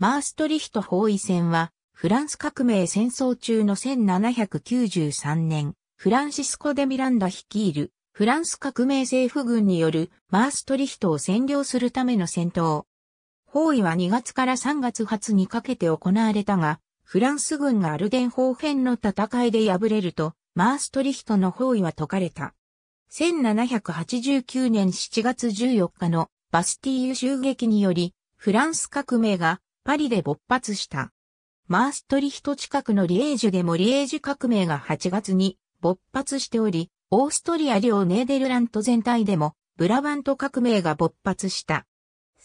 マーストリヒト包囲戦は、フランス革命戦争中の1793年、フランシスコ・デ・ミランダ率いる、フランス革命政府軍によるマーストリヒトを占領するための戦闘。包囲は2月から3月初にかけて行われたが、フランス軍がアルデン方辺の戦いで敗れると、マーストリヒトの包囲は解かれた。1789年7月14日のバスティーユ襲撃により、フランス革命がパリで勃発した。マーストリヒト近くのリエージュでもリエージュ革命が8月に勃発しており、オーストリア領ネーデルラント全体でもブラバント革命が勃発した。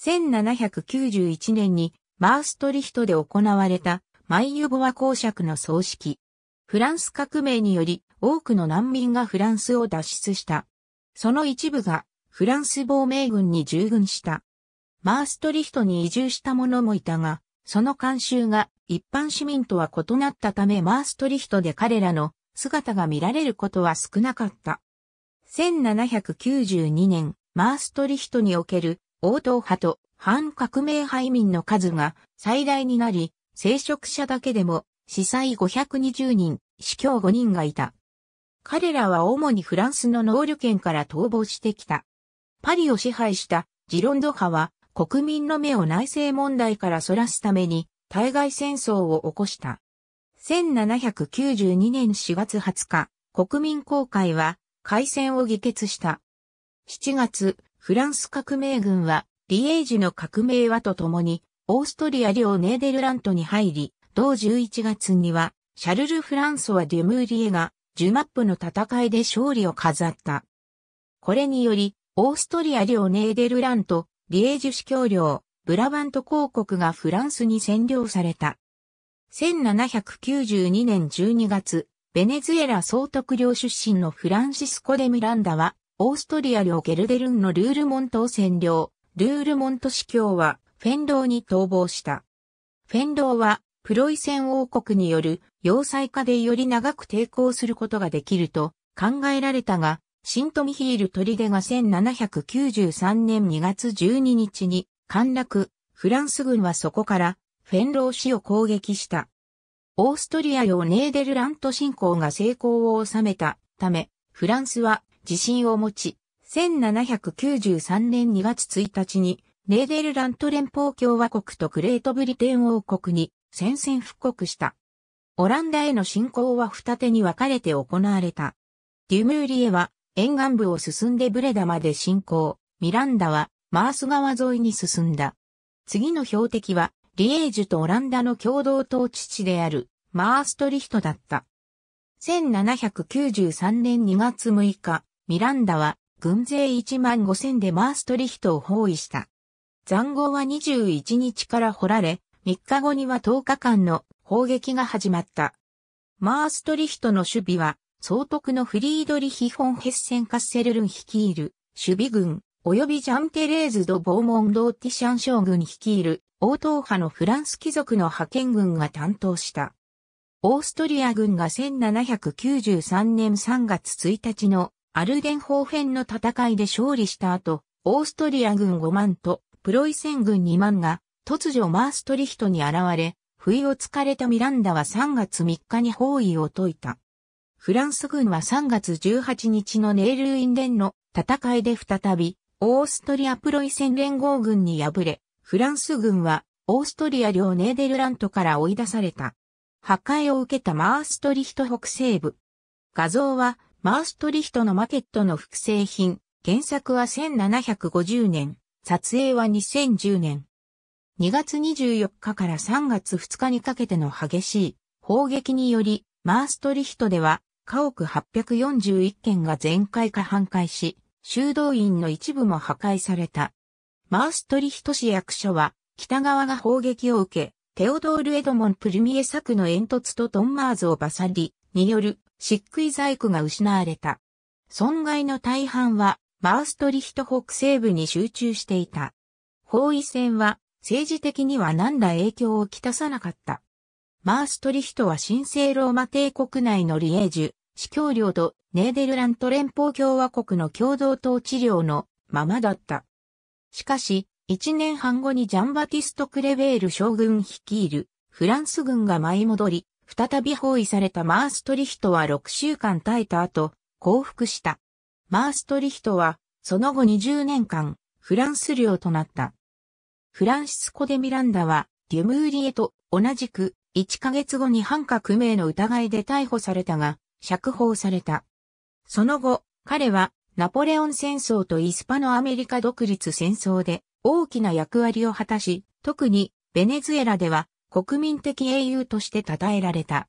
1791年にマーストリヒトで行われたマイユボア公爵の葬式。フランス革命により多くの難民がフランスを脱出した。その一部がフランス亡命軍に従軍した。マーストリヒトに移住した者もいたが、その慣習が一般市民とは異なったためマーストリヒトで彼らの姿が見られることは少なかった。1792年、マーストリヒトにおける王党派と反革命派移民の数が最大になり、聖職者だけでも死災520人、死去5人がいた。彼らは主にフランスの能力圏から逃亡してきた。パリを支配したジロンド派は国民の目を内政問題からそらすために、対外戦争を起こした。1792年4月20日、国民公会は、開戦を議決した。7月、フランス革命軍は、リエージの革命はとともに、オーストリア領ネーデルラントに入り、同11月には、シャルル・フランソワ・デュムーリエが、ジュマップの戦いで勝利を飾った。これにより、オーストリア領ネーデルラント、リエージュ司教領、ブラバント公国がフランスに占領された。1792年12月、ベネズエラ総督領出身のフランシスコ・デ・ミランダは、オーストリア領ゲルデルンのルールモントを占領、ルールモント司教は、フェンローに逃亡した。フェンローは、プロイセン王国による要塞化でより長く抵抗することができると考えられたが、新富ヒール砦が1793年2月12日に陥落、フランス軍はそこからフェンロー市を攻撃した。オーストリア用ネーデルラント侵攻が成功を収めたため、フランスは自信を持ち、1793年2月1日にネーデルラント連邦共和国とグレートブリテン王国に宣戦布告した。オランダへの侵攻は二手に分かれて行われた。デュムーリエは沿岸部を進んでブレダまで進行、ミランダはマース川沿いに進んだ。次の標的は、リエージュとオランダの共同統治地である、マーストリヒトだった。1793年2月6日、ミランダは、軍勢1万5千でマーストリヒトを包囲した。残壕は21日から掘られ、3日後には10日間の砲撃が始まった。マーストリヒトの守備は、総督のフリードリヒ・フォン・ヘッセン・カッセルルン率いる、守備軍、及びジャンテレーズ・ド・ボーモンド・ティシャン将軍率いる、王党派のフランス貴族の派遣軍が担当した。オーストリア軍が1793年3月1日のアルデンホーフェンの戦いで勝利した後、オーストリア軍5万とプロイセン軍2万が突如マーストリヒトに現れ、不意をつかれたミランダは3月3日に包囲を解いた。フランス軍は3月18日のネールインデンの戦いで再び、オーストリアプロイセン連合軍に敗れ、フランス軍は、オーストリア領ネーデルラントから追い出された。破壊を受けたマーストリヒト北西部。画像は、マーストリヒトのマケットの複製品。原作は1750年、撮影は2010年。2月24日から3月2日にかけての激しい砲撃により、マーストリヒトでは家屋841件が全壊か半壊し、修道院の一部も破壊された。マーストリヒト市役所は、北側が砲撃を受け、テオドール・エドモン・プルミエ作の煙突とトンマーズ・をバサリによる漆喰細工が失われた。損害の大半は、マーストリヒト北西部に集中していた。包囲戦は、政治的には何ら影響をきたさなかった。マーストリヒトは神聖ローマ帝国内のリエージュ、司教領とネーデルラント連邦共和国の共同統治領のままだった。しかし、一年半後にジャンバティスト・クレベール将軍率いるフランス軍が舞い戻り、再び包囲されたマーストリヒトは6週間耐えた後、降伏した。マーストリヒトは、その後20年間、フランス領となった。フランシスコ・デ・ミランダは、デュムーリエと同じく1ヶ月後に反革命の疑いで逮捕されたが、釈放された。その後、彼はナポレオン戦争とイスパノアメリカ独立戦争で大きな役割を果たし、特にベネズエラでは国民的英雄として称えられた。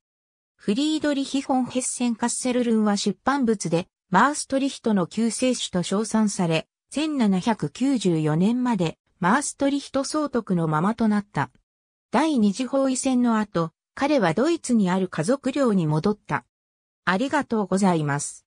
フリードリヒ・フォン・ヘッセン・カッセルルンは出版物でマーストリヒトの救世主と称賛され、1794年までマーストリヒト総督のままとなった。第二次包囲戦の後、彼はドイツにある家族寮に戻った。ありがとうございます。